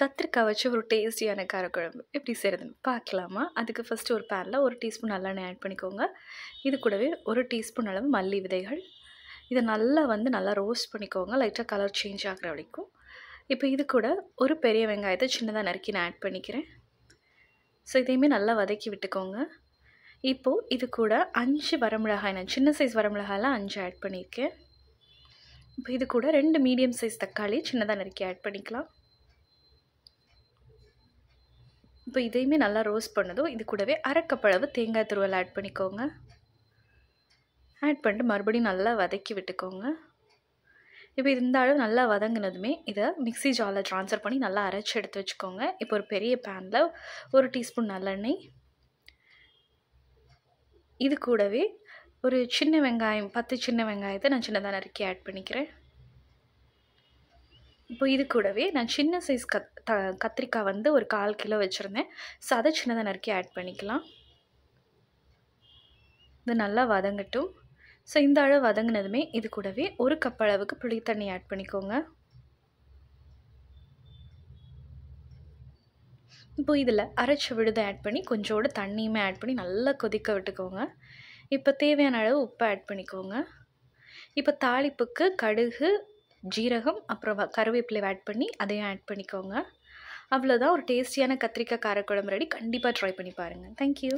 கத்திரிக்காய் வச்சு ஒரு டேஸ்டியான காரக்குழம்பு எப்படி செய்கிறதுன்னு பார்க்கலாமா அதுக்கு ஃபஸ்ட்டு ஒரு பேனில் ஒரு டீஸ்பூன் நல்லெண்ணெய் ஆட் பண்ணிக்கோங்க இது கூடவே ஒரு டீஸ்பூன் அளவு மல்லி விதைகள் இதை நல்லா வந்து நல்லா ரோஸ்ட் பண்ணிக்கோங்க லைட்டாக கலர் சேஞ்ச் ஆகிற வரைக்கும் இப்போ இது கூட ஒரு பெரிய வெங்காயத்தை சின்னதாக நறுக்கி நான் ஆட் பண்ணிக்கிறேன் ஸோ இதையுமே நல்லா வதக்கி விட்டுக்கோங்க இப்போது இது கூட அஞ்சு வரமிளகாய் நான் சின்ன சைஸ் வரமிளகாயெலாம் அஞ்சு ஆட் பண்ணியிருக்கேன் இப்போ இது கூட ரெண்டு மீடியம் சைஸ் தக்காளி சின்னதாக நறுக்கி ஆட் பண்ணிக்கலாம் இப்போ இதையுமே நல்லா ரோஸ்ட் பண்ணதும் இது கூடவே அரைக்கப்பளவு தேங்காய் துருவல் ஆட் பண்ணிக்கோங்க ஆட் பண்ணிட்டு மறுபடியும் நல்லா வதக்கி விட்டுக்கோங்க இப்போ இருந்தாலும் நல்லா வதங்கினதுமே இதை மிக்சி ஜாரில் ட்ரான்ஸ்ஃபர் பண்ணி நல்லா அரைச்சி எடுத்து வச்சுக்கோங்க இப்போ ஒரு பெரிய பேனில் ஒரு டீஸ்பூன் நல்லெண்ணெய் இது கூடவே ஒரு சின்ன வெங்காயம் பத்து சின்ன வெங்காயத்தை நான் சின்னதாக நறுக்கி ஆட் பண்ணிக்கிறேன் இப்போ இது கூடவே நான் சின்ன சைஸ் கத் த கத்திரிக்காய் வந்து ஒரு கால் கிலோ வச்சுருந்தேன் ஸோ அதை சின்னதாக நறுக்கி ஆட் பண்ணிக்கலாம் இது நல்லா வதங்கட்டும் ஸோ இந்த அளவு வதங்கினதுமே இது கூடவே ஒரு கப் அளவுக்கு புளி தண்ணி ஆட் பண்ணிக்கோங்க இப்போ இதில் அரைச்ச விழுதை ஆட் பண்ணி கொஞ்சோடு தண்ணியுமே ஆட் பண்ணி நல்லா கொதிக்க விட்டுக்கோங்க இப்போ தேவையான அளவு உப்பு ஆட் பண்ணிக்கோங்க இப்போ தாளிப்புக்கு கடுகு ஜீரகம் அப்புறம் கருவேப்பிலை ஆட் பண்ணி அதையும் ஆட் பண்ணிக்கோங்க அவ்வளோதான் ஒரு டேஸ்டியான கத்திரிக்காய் காரக்குழம்பு ரெடி கண்டிப்பாக ட்ரை பண்ணி பாருங்கள் தேங்க்யூ